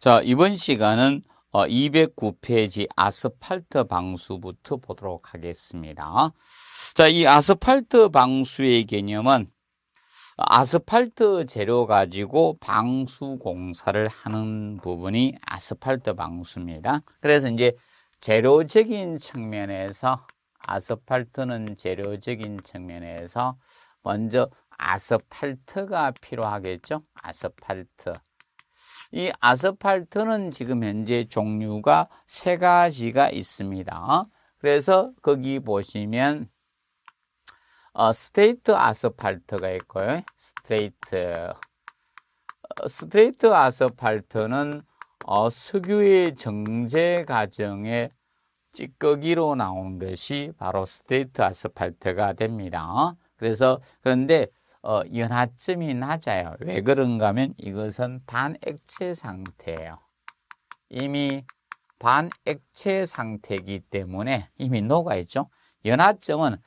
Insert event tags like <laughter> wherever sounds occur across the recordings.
자, 이번 시간은 209페이지 어, 아스팔트 방수부터 보도록 하겠습니다. 자, 이 아스팔트 방수의 개념은 아스팔트 재료 가지고 방수 공사를 하는 부분이 아스팔트 방수입니다. 그래서 이제 재료적인 측면에서 아스팔트는 재료적인 측면에서 먼저 아스팔트가 필요하겠죠. 아스팔트. 이 아스팔트는 지금 현재 종류가 세 가지가 있습니다. 그래서 거기 보시면 어, 스테이트 아스팔트가 있고요. 스트레이트 어, 스트레이트 아스팔트는 어, 석유의 정제 과정에 찌꺼기로 나온 것이 바로 스테이트 아스팔트가 됩니다. 그래서 그런데 어, 연하점이 낮아요. 왜 그런가 하면 이것은 반액체 상태예요. 이미 반액체 상태이기 때문에 이미 녹아있죠. 연하점은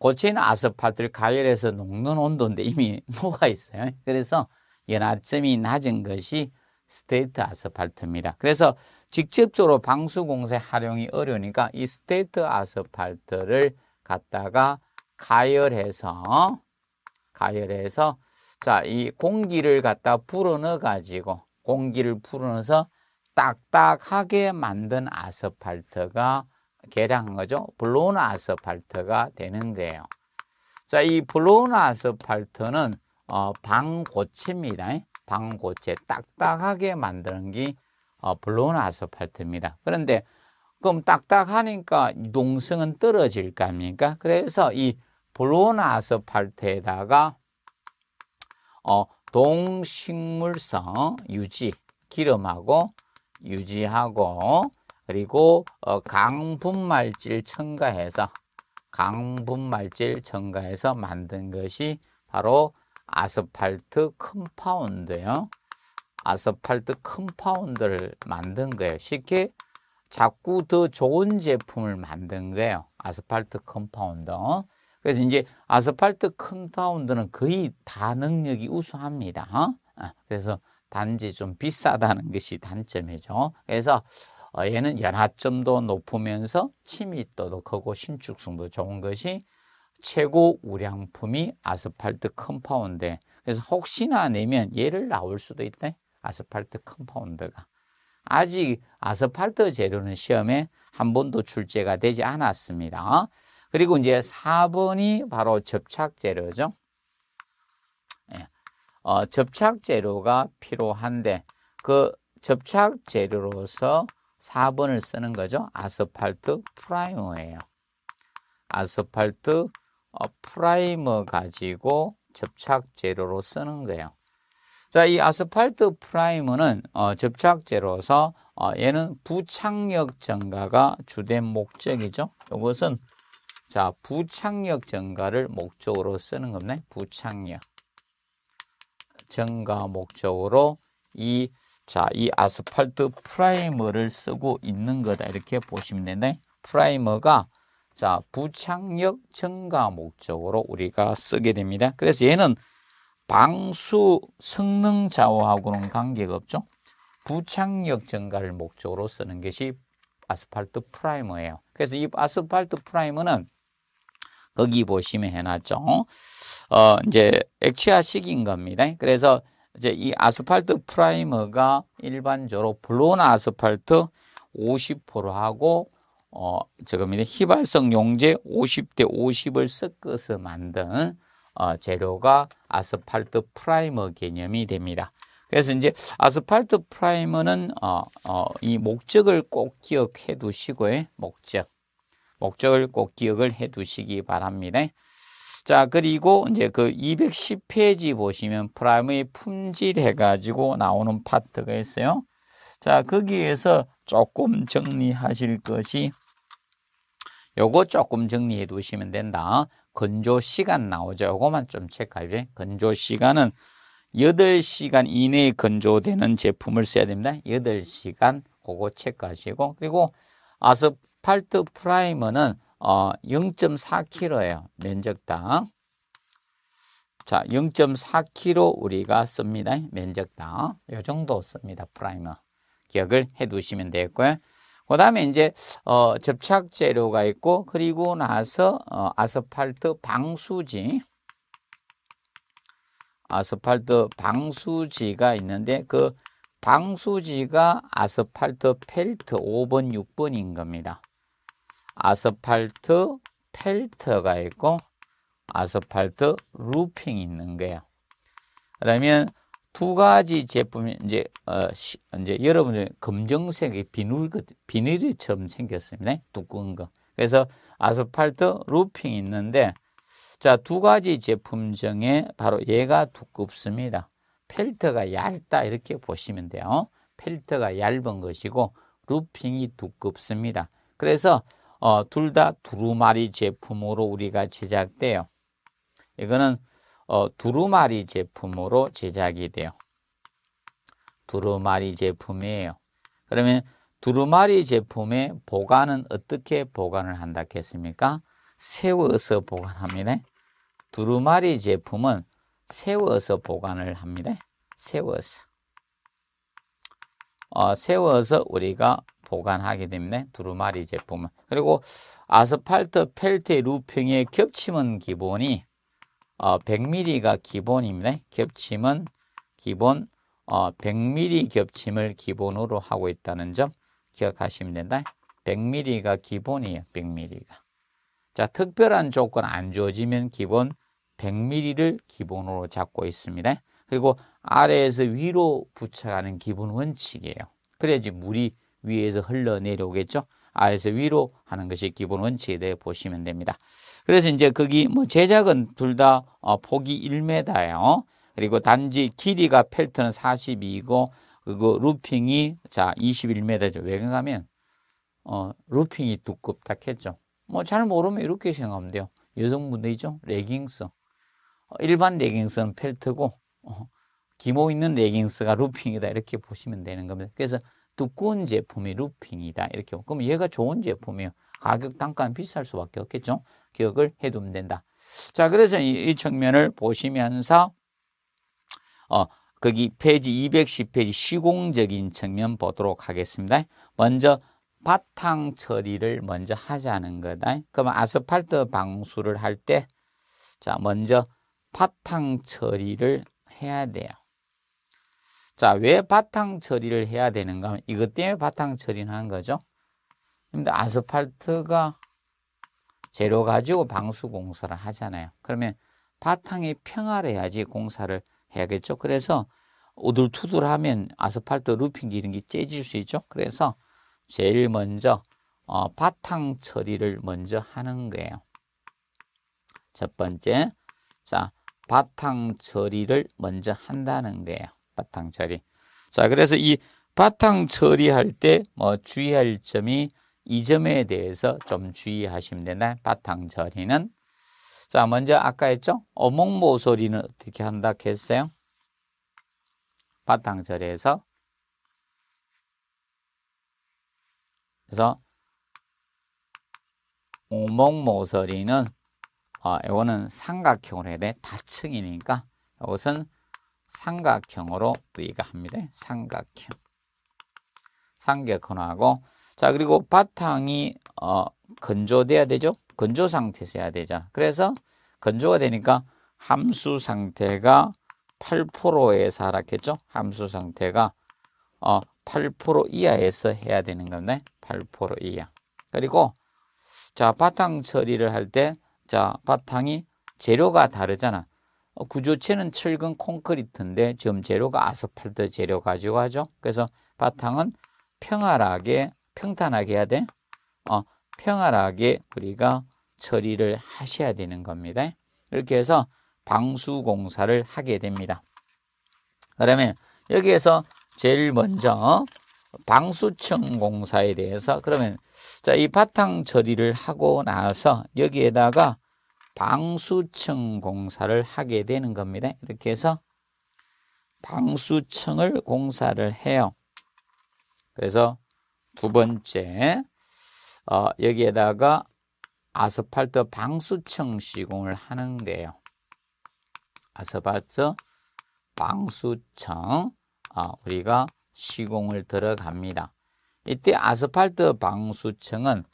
고체인 아스팔트를 가열해서 녹는 온도인데 이미 <laughs> 녹아있어요. 그래서 연하점이 낮은 것이 스테이트 아스팔트입니다. 그래서 직접적으로 방수공세 활용이 어려우니까 이 스테이트 아스팔트를 갖다가 가열해서 가열해서 자, 이 공기를 갖다 불어넣어 가지고 공기를 불어넣어서 딱딱하게 만든 아스팔트가 개량한 거죠. 블론 아스팔트가 되는 거예요. 자, 이 블론 아스팔트는 어, 방고체입니다. 방고체 딱딱하게 만드는 게 어, 블론 아스팔트입니다. 그런데 그럼 딱딱하니까 유동성은 떨어질 겁니까? 그래서 이 블루나스팔트에다가 어, 동식물성 유지 기름하고 유지하고 그리고 어, 강분말질 첨가해서 강분말질 첨가해서 만든 것이 바로 아스팔트 컴파운드예요. 아스팔트 컴파운드를 만든 거예요. 쉽게 자꾸 더 좋은 제품을 만든 거예요. 아스팔트 컴파운드. 그래서 이제 아스팔트 큰 타운들은 거의 다 능력이 우수합니다. 어? 아, 그래서 단지 좀 비싸다는 것이 단점이죠. 그래서 어, 얘는 연하점도 높으면서 침입도도 크고 신축성도 좋은 것이 최고 우량품이 아스팔트 컴파운드. 그래서 혹시나 내면 얘를 나올 수도 있대 아스팔트 컴파운드가. 아직 아스팔트 재료는 시험에 한 번도 출제가 되지 않았습니다. 그리고 이제 4번이 바로 접착 재료죠. 예. 어, 접착 재료가 필요한데 그 접착 재료로서 4번을 쓰는 거죠. 아스팔트 프라이머예요. 아스팔트 어, 프라이머 가지고 접착 재료로 쓰는 거예요. 자, 이 아스팔트 프라이머는 어, 접착 재로서 어, 얘는 부착력 증가가 주된 목적이죠. 이것은 자, 부착력 증가를 목적으로 쓰는 겁니다. 부착력 증가 목적으로 이 자, 이 아스팔트 프라이머를 쓰고 있는 거다. 이렇게 보시면 되네. 프라이머가 자, 부착력 증가 목적으로 우리가 쓰게 됩니다. 그래서 얘는 방수 성능 좌우하고는 관계가 없죠. 부착력 증가를 목적으로 쓰는 것이 아스팔트 프라이머예요. 그래서 이 아스팔트 프라이머는 거기 보시면 해놨죠. 어, 이제 액체화식인 겁니다. 그래서 이제 이 아스팔트 프라이머가 일반적으로 블론 아스팔트 50% 하고 어, 지금 이제 휘발성 용제 50대 50을 섞어서 만든 어, 재료가 아스팔트 프라이머 개념이 됩니다. 그래서 이제 아스팔트 프라이머는 어, 어, 이 목적을 꼭 기억해 두시고요. 목적. 목적을 꼭 기억을 해 두시기 바랍니다. 자, 그리고 이제 그 210페이지 보시면 프라임의 품질 해가지고 나오는 파트가 있어요. 자, 거기에서 조금 정리하실 것이 요거 조금 정리해 두시면 된다. 건조 시간 나오죠. 요거만 좀 체크하죠. 건조 시간은 8시간 이내에 건조되는 제품을 써야 됩니다. 8시간 그거 체크하시고 그리고 아습 아스팔트 프라이머는 어, 0.4kg예요. 면적당. 자, 0.4kg 우리가 씁니다. 면적당. 요 정도 씁니다. 프라이머. 기억을 해 두시면 되겠고요. 그 다음에 이제 어, 접착 재료가 있고 그리고 나서 어, 아스팔트 방수지 아스팔트 방수지가 있는데 그 방수지가 아스팔트 펠트 5번 6번인 겁니다. 아스팔트 펠트가 있고 아스팔트 루핑이 있는 거예요. 그러면 두 가지 제품이 이제 어, 이제 여러분들 검정색의 비닐 비닐처럼 생겼습니다. 두꺼운 거. 그래서 아스팔트 루핑이 있는데 자, 두 가지 제품 중에 바로 얘가 두껍습니다. 펠트가 얇다 이렇게 보시면 돼요. 펠트가 얇은 것이고 루핑이 두껍습니다. 그래서 어, 둘 다 두루마리 제품으로 우리가 제작돼요. 이거는 어, 두루마리 제품으로 제작이 돼요. 두루마리 제품이에요. 그러면 두루마리 제품의 보관은 어떻게 보관을 한다 했습니까? 세워서 보관합니다. 두루마리 제품은 세워서 보관을 합니다. 세워서. 어, 세워서 우리가 보관하게 됩니다. 두루마리 제품은. 그리고 아스팔트 펠트의 루핑의 겹침은 기본이 100mm가 어, 기본입니다. 겹침은 기본 100mm 어, 겹침을 기본으로 하고 있다는 점 기억하시면 된다. 100mm가 기본이에요. 100mm가. 자, 특별한 조건 안 주어지면 기본 100mm를 기본으로 잡고 있습니다. 그리고 아래에서 위로 붙여가는 기본 원칙이에요. 그래야지 물이 위에서 흘러내려오겠죠. 아래에서 위로 하는 것이 기본 원칙에 보시면 됩니다. 그래서 이제 거기 뭐 제작은 둘다 어, 폭이 1m예요. 그리고 단지 길이가 펠트는 42이고 그리 루핑이 자 21m죠. 왜 그러냐면 어 루핑이 두껍다 했죠. 뭐 잘 모르면 이렇게 생각하면 돼요. 여성분들이죠. 레깅스. 어, 일반 레깅스는 펠트고 어, 기모 있는 레깅스가 루핑이다 이렇게 보시면 되는 겁니다. 그래서 두꺼운 제품이 루핑이다. 이렇게. 그럼 얘가 좋은 제품이에요. 가격 단가는 비쌀 수밖에 없겠죠. 기억을 해두면 된다. 자, 그래서 이, 이 측면을 보시면서 어, 거기 페이지 210페이지 시공적인 측면 보도록 하겠습니다. 먼저 바탕 처리를 먼저 하자는 거다. 그러면 아스팔트 방수를 할 때 자, 먼저 바탕 처리를 해야 돼요. 자, 왜 바탕 처리를 해야 되는가 이것 때문에 바탕 처리는 하 거죠. 근데 아스팔트가 재료 가지고 방수 공사를 하잖아요. 그러면 바탕이 평활해야지 공사를 해야겠죠. 그래서 오돌투돌하면 아스팔트 루핑 이런 게 째질 수 있죠. 그래서 제일 먼저 어, 바탕 처리를 먼저 하는 거예요. 첫 번째, 자 바탕 처리를 먼저 한다는 거예요. 바탕 처리. 자, 그래서 이 바탕 처리할 때 뭐 주의할 점이 이 점에 대해서 좀 주의하시면 되나 바탕 처리는 자, 먼저 아까 했죠? 어목 모서리는 어떻게 한다 했어요? 바탕 처리해서 그래서 오목 모서리는 어, 아, 이거는 삼각형으로 해야 돼. 다층이니까 이것은 삼각형으로 우리가 합니다. 삼각형. 삼각형하고 자 그리고 바탕이 어, 건조돼야 되죠. 건조 상태에서 해야 되죠. 그래서 건조가 되니까 함수 상태가 8%에서 하락했죠. 함수 상태가 어, 8% 이하에서 해야 되는 겁 건데 8% 이하. 그리고 자 바탕 처리를 할 때 자 바탕이 재료가 다르잖아. 어, 구조체는 철근 콘크리트인데 지금 재료가 그 아스팔트 재료 가지고 하죠. 그래서 바탕은 평활하게 평탄하게 해야 돼. 어, 평활하게 우리가 처리를 하셔야 되는 겁니다. 이렇게 해서 방수 공사를 하게 됩니다. 그러면 여기에서 제일 먼저 방수층 공사에 대해서 그러면 자, 이 바탕 처리를 하고 나서 여기에다가 방수청 공사를 하게 되는 겁니다. 이렇게 해서 방수청을 공사를 해요. 그래서 두 번째 어, 여기에다가 아스팔트 방수청 시공을 하는 거예요. 아스팔트 방수청 어, 우리가 시공을 들어갑니다. 이때 아스팔트 방수청은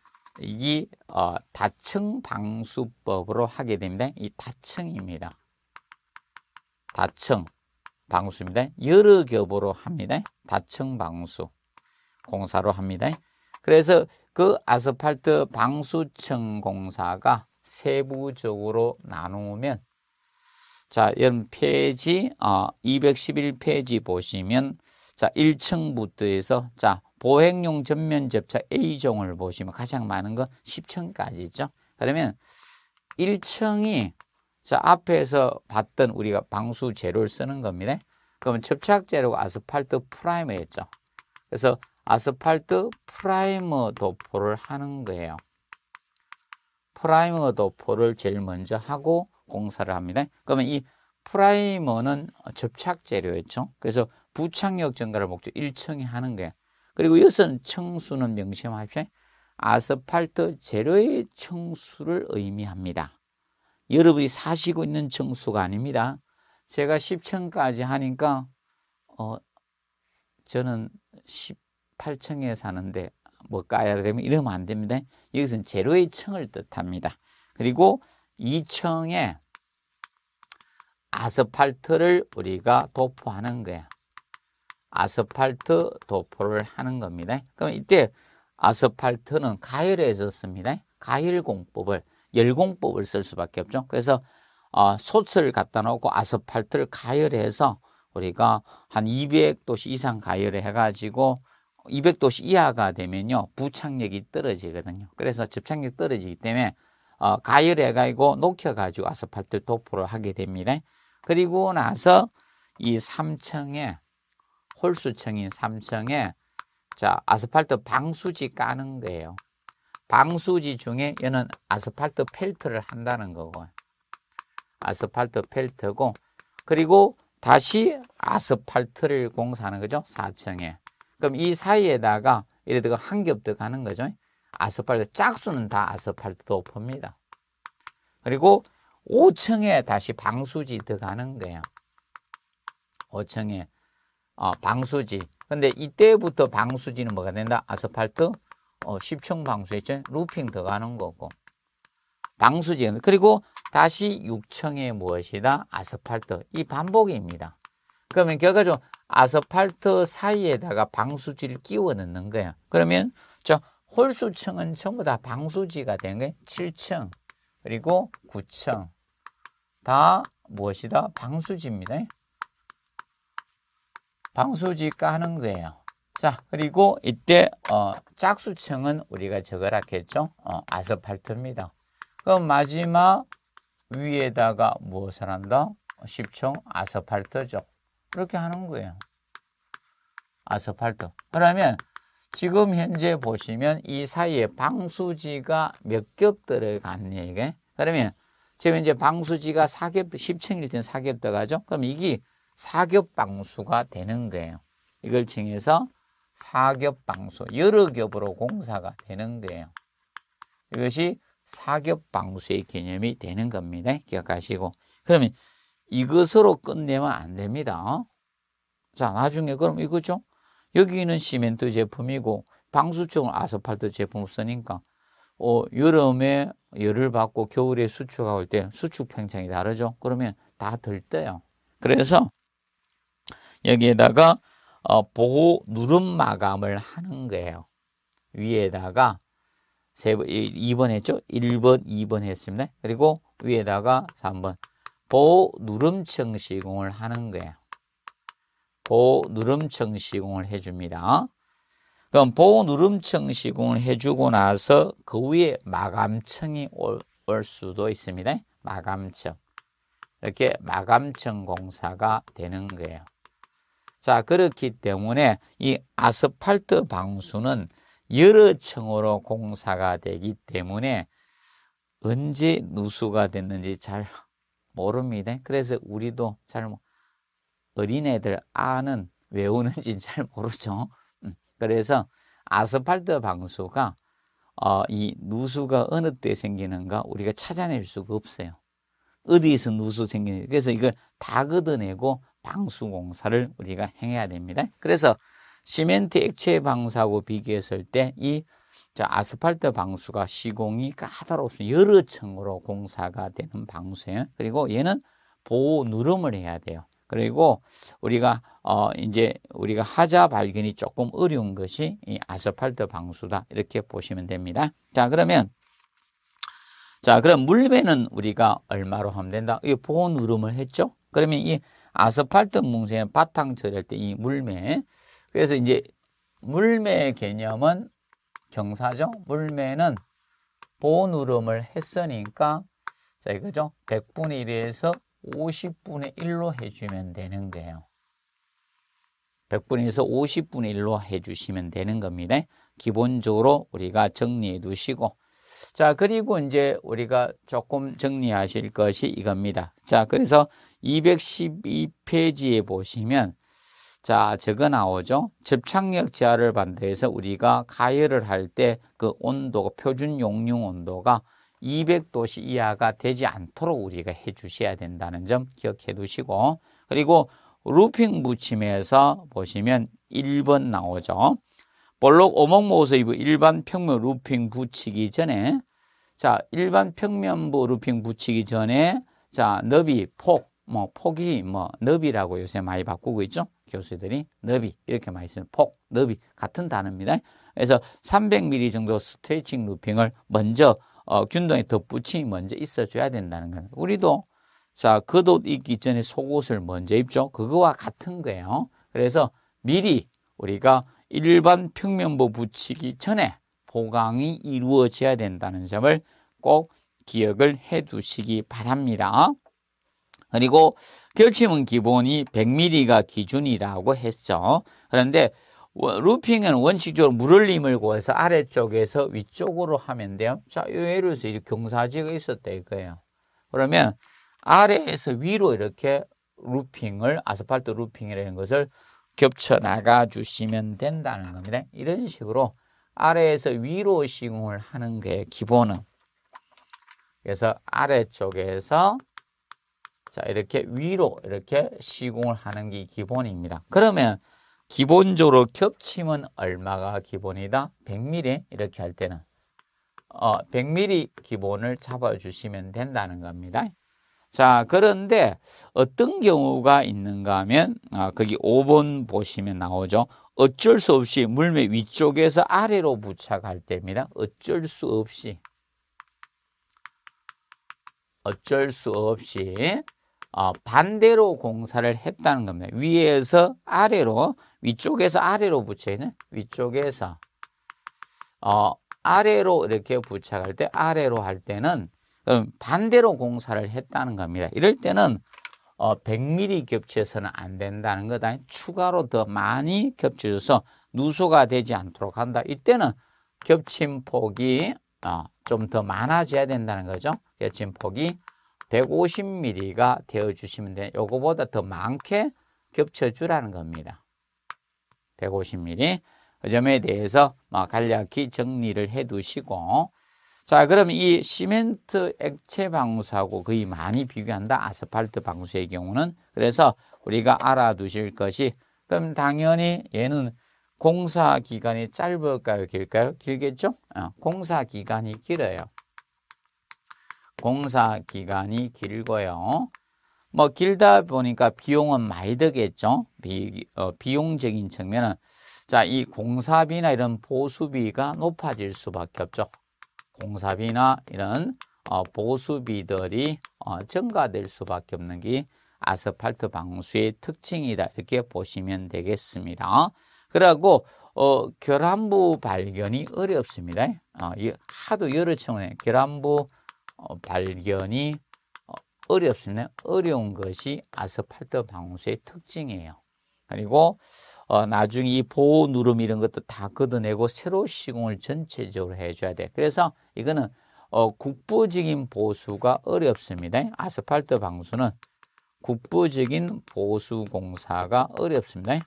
이 어, 다층 방수법으로 하게 됩니다. 이 다층입니다. 다층 방수입니다. 여러 겹으로 합니다. 다층 방수 공사로 합니다. 그래서 그 아스팔트 방수층 공사가 세부적으로 나누면 자, 여러분 페이지 어, 211페이지 보시면 자, 1층부터 해서 자, 보행용 전면 접착 A종을 보시면 가장 많은 건 10층까지죠. 그러면 1층이 자 앞에서 봤던 우리가 방수 재료를 쓰는 겁니다. 그러면 접착 재료가 아스팔트 프라이머였죠. 그래서 아스팔트 프라이머 도포를 하는 거예요. 프라이머 도포를 제일 먼저 하고 공사를 합니다. 그러면 이 프라이머는 접착 재료였죠. 그래서 부착력 증가를 목적 1층이 하는 거예요. 그리고 이것은 청수는 명심하십시오. 아스팔트 재료의 청수를 의미합니다. 여러분이 사시고 있는 청수가 아닙니다. 제가 10층까지 하니까 어, 저는 18층에 사는데 뭐 까야 되면 이러면 안 됩니다. 여기서는 제로의 층을 뜻합니다. 그리고 2층에 아스팔트를 우리가 도포하는 거야. 아스팔트 도포를 하는 겁니다. 그럼 이때 아스팔트는 가열해졌습니다. 가열공법을 열공법을 쓸 수밖에 없죠. 그래서 어, 소스 갖다 놓고 아스팔트를 가열해서 우리가 한 200도씨 이상 가열을 해가지고 200도씨 이하가 되면요 부착력이 떨어지거든요. 그래서 접착력 떨어지기 때문에 어, 가열해가지고 녹여가지고 아스팔트 도포를 하게 됩니다. 그리고 나서 이 3층에 홀수층인 3층에 자 아스팔트 방수지 까는 거예요. 방수지 중에 얘는 아스팔트 펠트를 한다는 거고 아스팔트 펠트고 그리고 다시 아스팔트를 공사하는 거죠. 4층에. 그럼 이 사이에다가 예를 들어 한겹 더 가는 거죠. 아스팔트 짝수는 다 아스팔트 도포입니다. 그리고 5층에 다시 방수지 들어가는 거예요. 5층에 어, 방수지. 근데 이때부터 방수지는 뭐가 된다? 아스팔트 어, 10층 방수 있죠? 루핑 더가는 거고. 방수지. 그리고 다시 6층에 무엇이다? 아스팔트. 이 반복입니다. 그러면 결과적으로 아스팔트 사이에다가 방수지를 끼워 넣는 거야. 그러면 저 홀수층은 전부 다 방수지가 된 거예요. 7층 그리고 9층 다 무엇이다? 방수지입니다. 방수지가 하는 거예요. 자, 그리고 이때 어, 짝수층은 우리가 적어놨겠죠? 어, 아스팔트입니다. 그럼 마지막 위에다가 무엇을 한다? 10층 아스팔트죠. 이렇게 하는 거예요. 아스팔트. 그러면 지금 현재 보시면 이 사이에 방수지가 몇 겹 들어갔니 이게? 그러면 지금 이제 방수지가 4겹, 10층일 땐 4겹 들어가죠? 그럼 이게 사격방수가 되는 거예요. 이걸 칭해서 사겹방수, 여러 겹으로 공사가 되는 거예요. 이것이 사겹방수의 개념이 되는 겁니다. 기억하시고. 그러면 이것으로 끝내면 안 됩니다. 자, 나중에 그럼 이거죠. 여기는 시멘트 제품이고 방수 쪽은 아스팔트 제품 쓰니까 어, 여름에 열을 받고 겨울에 수축할 때 수축 팽창이 다르죠. 그러면 다 덜 떠요. 그래서 여기에다가 어, 보호 누름 마감을 하는 거예요. 위에다가 세 번, 2번 했죠? 1번, 2번 했습니다. 그리고 위에다가 3번 보호 누름층 시공을 하는 거예요. 보호 누름층 시공을 해줍니다. 그럼 보호 누름층 시공을 해주고 나서 그 위에 마감층이 올, 올 수도 있습니다. 마감층. 이렇게 마감층 공사가 되는 거예요. 자, 그렇기 때문에 이 아스팔트 방수는 여러 층으로 공사가 되기 때문에 언제 누수가 됐는지 잘 모릅니다. 그래서 우리도 잘 어린애들 아는 외우는지 <laughs> 잘 모르죠. 음, 그래서 아스팔트 방수가 어, 이 누수가 어느 때 생기는가 우리가 찾아낼 수가 없어요. 어디에서 누수 생기는 그래서 이걸 다 걷어내고 방수공사를 우리가 행해야 됩니다. 그래서 시멘트 액체 방수하고 비교했을 때 이 아스팔트 방수가 시공이 까다롭습니다. 여러 층으로 공사가 되는 방수예요. 그리고 얘는 보호 누름을 해야 돼요. 그리고 우리가 어 이제 우리가 하자 발견이 조금 어려운 것이 이 아스팔트 방수다 이렇게 보시면 됩니다. 자 그러면 자 그럼 물배는 우리가 얼마로 하면 된다? 이 보호 누름을 했죠. 그러면 이 아스팔트 뭉성의 바탕 처리할 때 이 물매. 그래서 이제 물매 개념은 경사죠. 물매는 보누름을 했으니까 자 이거죠. 100분의 1에서 50분의 1로 해주면 되는 거예요. 100분의 1에서 50분의 1로 해주시면 되는 겁니다. 기본적으로 우리가 정리해 두시고 자, 그리고 이제 우리가 조금 정리하실 것이 이겁니다. 자, 그래서 212페이지에 보시면 자, 저거 나오죠. 접착력 제하를 반대해서 우리가 가열을 할 때 그 온도, 표준 용융 온도가 200도씨 이하가 되지 않도록 우리가 해 주셔야 된다는 점 기억해 두시고 그리고 루핑 무침에서 보시면 1번 나오죠. 볼록 오목 모서 이브 일반 평면 루핑 붙이기 전에 자 일반 평면부 루핑 붙이기 전에 자 너비 폭 뭐 폭이 뭐 너비라고 요새 많이 바꾸고 있죠 교수들이 너비 이렇게 많이 쓰는 폭 너비 같은 단어입니다 그래서 300mm 정도 스트레칭 루핑을 먼저 어, 균등에 덧붙임이 먼저 있어줘야 된다는 거예요 우리도 자 겉옷 입기 전에 속옷을 먼저 입죠 그거와 같은 거예요 그래서 미리 우리가 일반 평면보 붙이기 전에 보강이 이루어져야 된다는 점을 꼭 기억을 해 두시기 바랍니다. 그리고 결침은 기본이 100mm가 기준이라고 했죠. 그런데 루핑은 원칙적으로 물흘림을 구해서 아래쪽에서 위쪽으로 하면 돼요. 자, 예를 들어서 이렇게 경사지가 있었다 이거예요. 그러면 아래에서 위로 이렇게 루핑을, 아스팔트 루핑이라는 것을 겹쳐 나가 주시면 된다는 겁니다. 이런 식으로 아래에서 위로 시공을 하는 게 기본은 그래서 아래쪽에서 자 이렇게 위로 이렇게 시공을 하는 게 기본입니다. 그러면 기본적으로 겹침은 얼마가 기본이다? 100mm 이렇게 할 때는 어, 100mm 기본을 잡아주시면 된다는 겁니다. 자, 그런데 어떤 경우가 있는가 하면 아, 거기 5번 보시면 나오죠. 어쩔 수 없이 물매 위쪽에서 아래로 부착할 때입니다. 어쩔 수 없이 어쩔 수 없이 어, 반대로 공사를 했다는 겁니다. 위에서 아래로 위쪽에서 아래로 붙여있네 위쪽에서 어, 아래로 이렇게 부착할 때 아래로 할 때는 그럼 어, 반대로 공사를 했다는 겁니다. 이럴 때는 어, 100mm 겹쳐서는 안 된다는 것 아니 추가로 더 많이 겹쳐줘서 누수가 되지 않도록 한다. 이때는 겹침 폭이 어, 좀 더 많아져야 된다는 거죠. 겹침 폭이 150mm가 되어주시면 돼요. 요거보다 더 많게 겹쳐주라는 겁니다. 150mm. 그 점에 대해서 뭐 간략히 정리를 해두시고 자, 그럼 이 시멘트 액체 방수하고 거의 많이 비교한다. 아스팔트 방수의 경우는. 그래서 우리가 알아두실 것이 그럼 당연히 얘는 공사 기간이 짧을까요? 길까요? 길겠죠? 어, 공사 기간이 길어요. 공사 기간이 길고요. 뭐 길다 보니까 비용은 많이 드겠죠 비, 어, 비용적인 측면은 자, 이 공사비나 이런 보수비가 높아질 수밖에 없죠. 공사비나 이런 어, 보수비들이 어, 증가될 수밖에 없는 게 아스팔트 방수의 특징이다 이렇게 보시면 되겠습니다. 그리고 어, 결함부 발견이 어렵습니다. 어, 하도 여러 청에 결함부 어, 발견이 어, 어렵습니다. 어려운 것이 아스팔트 방수의 특징이에요. 그리고 어, 나중에 이 보호 누름 이런 것도 다 걷어내고 새로 시공을 전체적으로 해줘야 돼. 그래서 이거는 어, 국보적인 보수가 어렵습니다. 아스팔트 방수는 국보적인 보수 공사가 어렵습니다.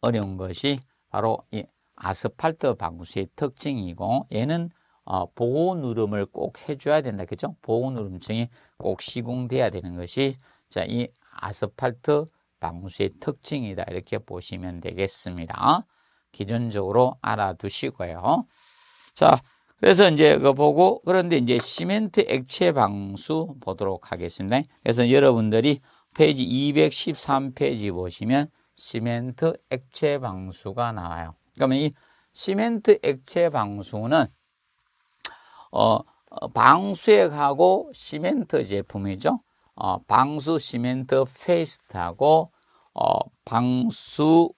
어려운 것이 바로 이 아스팔트 방수의 특징이고 얘는 어, 보호 누름을 꼭 해줘야 된다. 그죠? 보호 누름층이 꼭 시공돼야 되는 것이 자, 이 아스팔트 방수의 특징이다 이렇게 보시면 되겠습니다. 기존적으로 알아두시고요. 자, 그래서 이제 그 보고 그런데 이제 시멘트 액체 방수 보도록 하겠습니다. 그래서 여러분들이 페이지 213페이지 보시면 시멘트 액체 방수가 나와요. 그러면 이 시멘트 액체 방수는 어, 어 방수액하고 시멘트 제품이죠. 어, 방수 시멘트 페이스트하고 어, 방수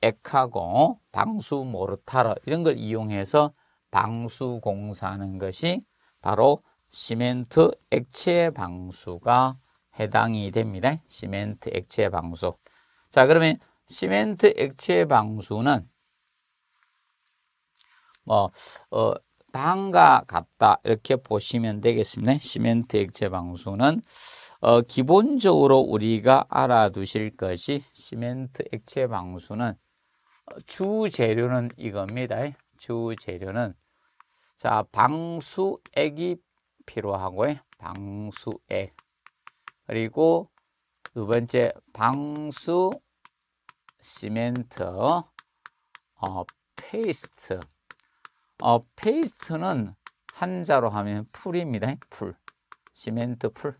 액하고 방수 모르타르 이런 걸 이용해서 방수 공사하는 것이 바로 시멘트 액체 방수가 해당이 됩니다. 시멘트 액체 방수. 자, 그러면 시멘트 액체 방수는 뭐 어, 방과 같다 이렇게 보시면 되겠습니다. 시멘트 액체 방수는 어, 기본적으로 우리가 알아두실 것이 시멘트 액체 방수는 어, 주 재료는 이겁니다. 주 재료는 자 방수액이 필요하고요. 방수액 그리고 두 번째 방수 시멘트 어, 페이스트 어, 페이스트는 한자로 하면 풀입니다. 풀 시멘트 풀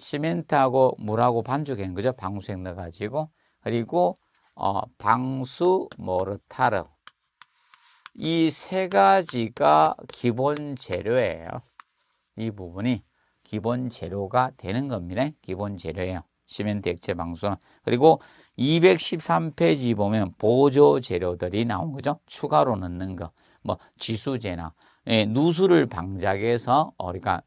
시멘트하고 물하고 반죽한 거죠. 방수액 넣어가지고. 그리고 어, 방수 모르타르. 이 세 가지가 기본 재료예요. 이 부분이 기본 재료가 되는 겁니다. 기본 재료예요. 시멘트 액체 방수는. 그리고 213페이지 보면 보조 재료들이 나온 거죠. 추가로 넣는 거. 뭐 지수제나 예, 누수를 방작해서 어, 그러니까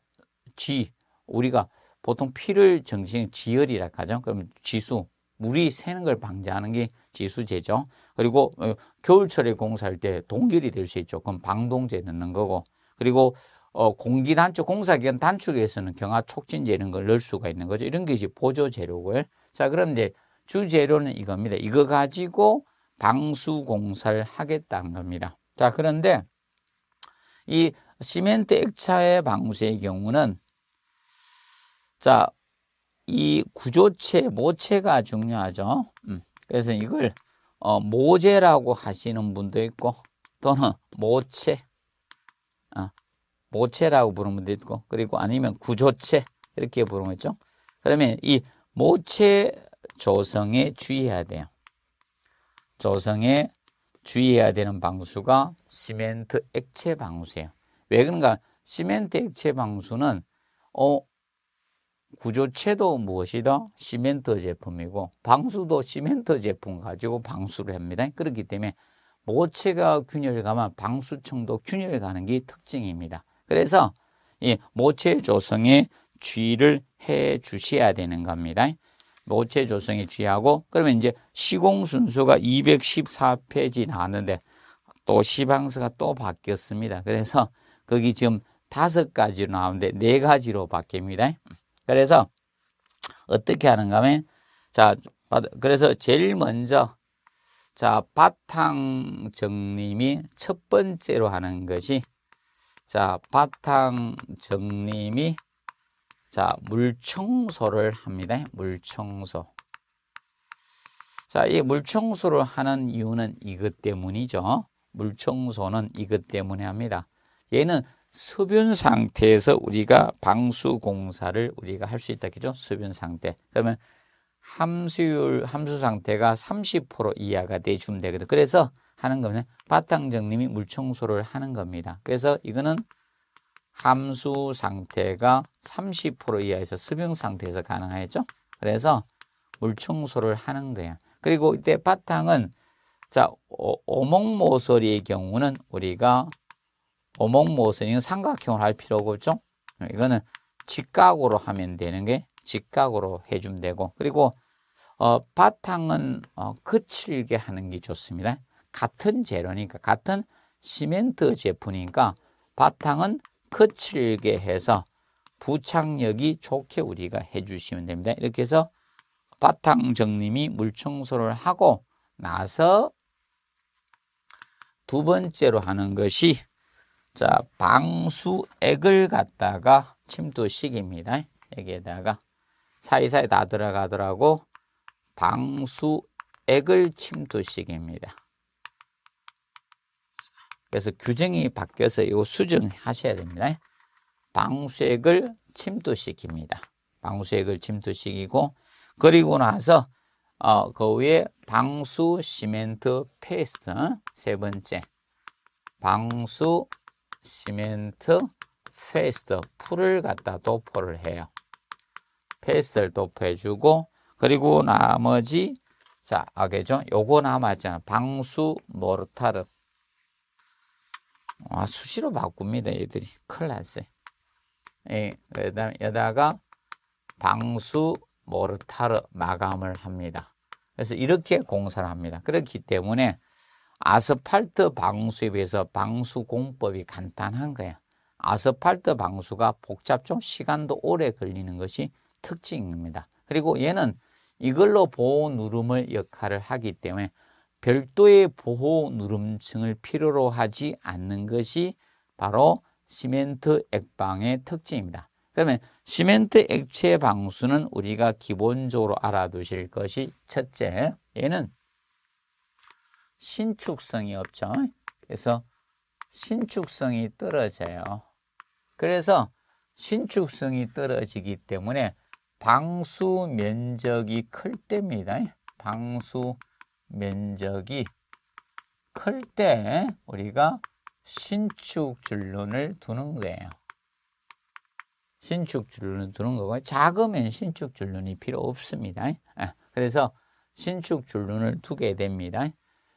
우리가 지 우리가 보통 피를 정신 지혈이라 하죠. 그럼 지수, 물이 새는 걸 방지하는 게 지수제죠. 그리고 어, 겨울철에 공사할 때 동결이 될 수 있죠. 그럼 방동제 넣는 거고. 그리고 어, 공기 단축, 공사기간 단축에서는 경화 촉진제 이런 걸 넣을 수가 있는 거죠. 이런 게 이제 보조 재료고요. 자, 그런데 주재료는 이겁니다. 이거 가지고 방수 공사를 하겠다는 겁니다. 자, 그런데 이 시멘트 액차의 방수의 경우는 자, 이 구조체, 모체가 중요하죠. 음, 그래서 이걸 어, 모재라고 하시는 분도 있고 또는 모체, 어, 모체라고 부르는 분도 있고 그리고 아니면 구조체 이렇게 부르는 거죠. 그러면 이 모체 조성에 주의해야 돼요. 조성에 주의해야 되는 방수가 시멘트 액체 방수예요. 왜 그런가? 시멘트 액체 방수는 어, 구조체도 무엇이다? 시멘트 제품이고 방수도 시멘트 제품 가지고 방수를 합니다. 그렇기 때문에 모체가 균열 가면 방수층도 균열 가는 게 특징입니다. 그래서 이 모체 조성에 주의를 해 주셔야 되는 겁니다. 모체 조성에 주의하고 그러면 이제 시공 순서가 214페이지 나왔는데 또 시방서가 또 바뀌었습니다. 그래서 거기 지금 다섯 가지로 나오는데 네 가지로 바뀝니다. 그래서 어떻게 하는가 하면 자 그래서 제일 먼저 자 바탕 정리이첫 번째로 하는 것이 자 바탕 정리이자 물청소를 합니다 물청소 자이 물청소를 하는 이유는 이것 때문이죠 물청소는 이것 때문에 합니다 얘는 수변 상태에서 우리가 방수 공사를 우리가 할 수 있다 그죠? 수변 상태. 그러면 함수율 함수 상태가 30% 이하가 내주면 되거든. 그래서 하는 거는 바탕 정리이물 청소를 하는 겁니다. 그래서 이거는 함수 상태가 30% 이하에서 수변 상태에서 가능하죠. 그래서 물 청소를 하는 거야. 그리고 이때 바탕은 자 오, 오목 모서리의 경우는 우리가 오목모서리는 삼각형을 할 필요가 없죠. 네, 이거는 직각으로 하면 되는 게 직각으로 해주면 되고 그리고 어, 바탕은 어, 거칠게 하는 게 좋습니다. 같은 재료니까 같은 시멘트 제품이니까 바탕은 거칠게 해서 부착력이 좋게 우리가 해주시면 됩니다. 이렇게 해서 바탕 정림이 물청소를 하고 나서 두 번째로 하는 것이 자, 방수액을 갖다가 침투식입니다. 여기에다가 사이사이 다 들어가더라고 방수액을 침투식입니다. 그래서 규정이 바뀌어서 이거 수정하셔야 됩니다. 방수액을 침투시킵니다. 방수액을 침투시키고 그리고 나서 어, 그 위에 방수 시멘트 페이스트 어? 세 번째 방수 시멘트 페이스트 풀을 갖다 도포를 해요. 페이스트를 도포해주고 그리고 나머지 자아겠죠 요거 남았잖아. 방수 모르타르. 아 수시로 바꿉니다. 얘들이 클일스 예, 그다음 여기다가 방수 모르타르 마감을 합니다. 그래서 이렇게 공사를 합니다. 그렇기 때문에 아스팔트 방수에 비해서 방수 공법이 간단한 거야. 아스팔트 방수가 복잡좀 시간도 오래 걸리는 것이 특징입니다. 그리고 얘는 이걸로 보호 누름을 역할을 하기 때문에 별도의 보호 누름층을 필요로 하지 않는 것이 바로 시멘트 액방의 특징입니다. 그러면 시멘트 액체 방수는 우리가 기본적으로 알아두실 것이 첫째, 얘는 신축성이 없죠. 그래서 신축성이 떨어져요. 그래서 신축성이 떨어지기 때문에 방수 면적이 클 때입니다. 방수 면적이 클 때 우리가 신축 줄눈을 두는 거예요. 신축 줄눈을 두는 거고 작으면 신축 줄눈이 필요 없습니다. 아, 그래서 신축 줄눈을 두게 됩니다.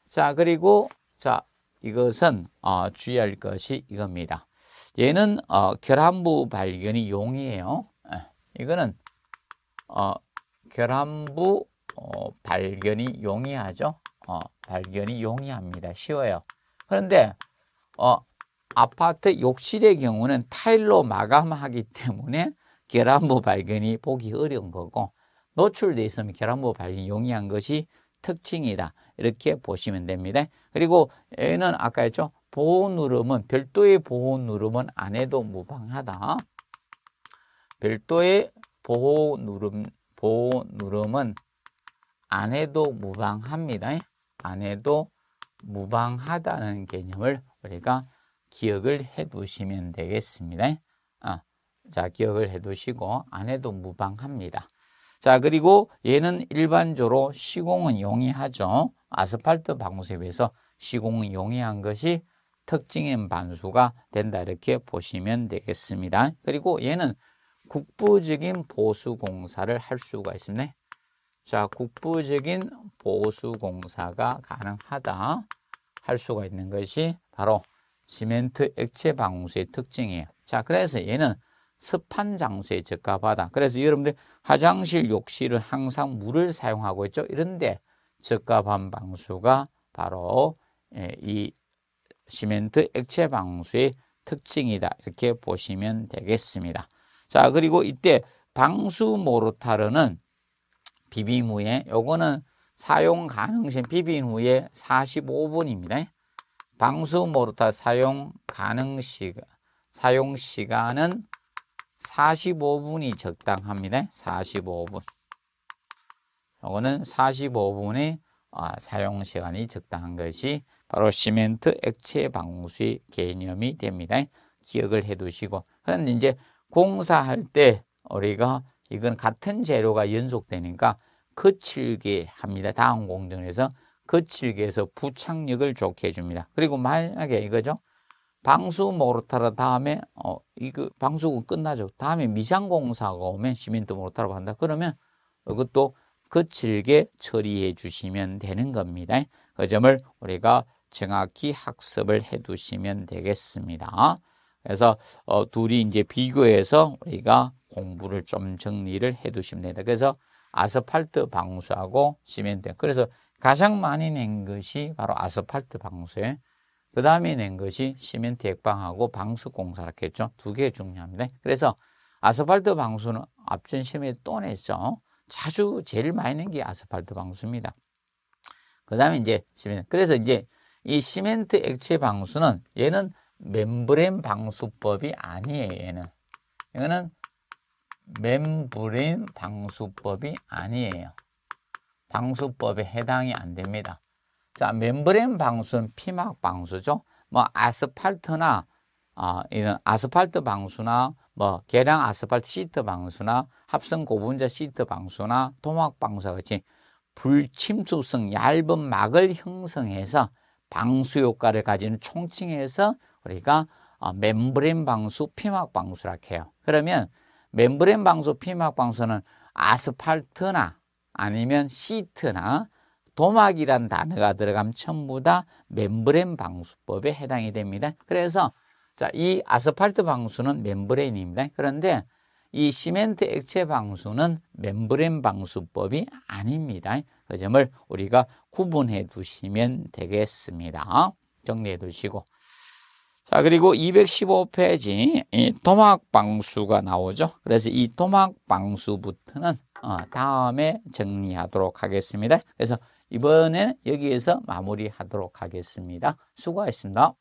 자, 그리고 자, 이것은 어, 주의할 것이 이겁니다. 얘는 어, 결함부 발견이 용이에요. 예, 이거는 어, 결함부 어, 발견이 용이하죠. 어, 발견이 용이합니다. 쉬워요. 그런데 어, 아파트 욕실의 경우는 타일로 마감하기 때문에 결함부 발견이 보기 어려운 거고 노출돼 있으면 결함부 발견이 용이한 것이 특징이다. 이렇게 보시면 됩니다. 그리고 얘는 아까 했죠. 보호 누름은 별도의 보호 누름은 안 해도 무방하다. 별도의 보호 누름 보호 누름은 안 해도 무방합니다. 안 해도 무방하다는 개념을 우리가 기억을 해 두시면 되겠습니다. 아, 자, 기억을 해 두시고 안 해도 무방합니다. 자 그리고 얘는 일반적으로 시공은 용이하죠. 아스팔트 방수에비해서 시공은 용이한 것이 특징인 반수가 된다 이렇게 보시면 되겠습니다. 그리고 얘는 국부적인 보수공사를 할 수가 있습니다. 자, 국부적인 보수공사가 가능하다 할 수가 있는 것이 바로 시멘트 액체 방수의 특징이에요. 자, 그래서 얘는 습한 장소에 적합하다. 그래서 여러분들 화장실, 욕실은 항상 물을 사용하고 있죠. 이런데 적합한 방수가 바로 예, 이 시멘트 액체 방수의 특징이다. 이렇게 보시면 되겠습니다. 자, 그리고 이때 방수 모르타르는 비빔 후에 요거는 사용 가능시 비빔 후에 45분입니다. 방수 모르타 사용 가능 시간 사용 시간은 45분이 적당합니다. 45분. 요거는 45분의 아, 사용 시간이 적당한 것이 바로 시멘트 액체 방수의 개념이 됩니다. 기억을 해 두시고. 그런데 이제 공사할 때 우리가 이건 같은 재료가 연속되니까 거칠게 합니다. 다음 공정에서 거칠게 해서 부착력을 좋게 해줍니다. 그리고 만약에 이거죠. 방수 모르타라 다음에 어, 이거 그 방수군 끝나죠. 다음에 미장공사가 오면 시멘트 모르타로 한다. 그러면 그것도 거칠게 그 처리해 주시면 되는 겁니다. 그 점을 우리가 정확히 학습을 해 두시면 되겠습니다. 그래서 어, 둘이 이제 비교해서 우리가 공부를 좀 정리를 해 두시면 됩니다. 그래서 아스팔트 방수하고 시멘트. 그래서 가장 많이 낸 것이 바로 아스팔트 방수에 그 다음에 낸 것이 시멘트 액방하고 방수 공사라 했죠. 두 개 중요합니다. 그래서 아스팔트 방수는 앞전 시험에 또 냈죠. 자주 제일 많이 낸 게 아스팔트 방수입니다. 그 다음에 이제 시멘트. 그래서 이제 이 시멘트 액체 방수는 얘는 멤브레인 방수법이 아니에요. 얘는. 이거는 멤브레인 방수법이 아니에요. 방수법에 해당이 안 됩니다. 자, 멤브레인 방수는 피막 방수죠. 뭐 아스팔트나 아, 이런 아스팔트 방수나 뭐 계량 아스팔트 시트 방수나 합성 고분자 시트 방수나 도막 방수와 같이 불침투성 얇은 막을 형성해서 방수 효과를 가지는 총칭해서 우리가 어, 멤브레인 방수, 피막 방수라 해요. 그러면 멤브레인 방수, 피막 방수는 아스팔트나 아니면 시트나 도막이란 단어가 들어가면 전부 다 멤브렌 방수법에 해당이 됩니다. 그래서 자, 이 아스팔트 방수는 멤브렌입니다. 그런데 이 시멘트 액체 방수는 멤브렌 방수법이 아닙니다. 그 점을 우리가 구분해 두시면 되겠습니다. 정리해 두시고. 자, 그리고 215페이지 이 도막 방수가 나오죠. 그래서 이 도막 방수부터는 어, 다음에 정리하도록 하겠습니다. 그래서 이번에 여기에서 마무리하도록 하겠습니다. 수고하셨습니다.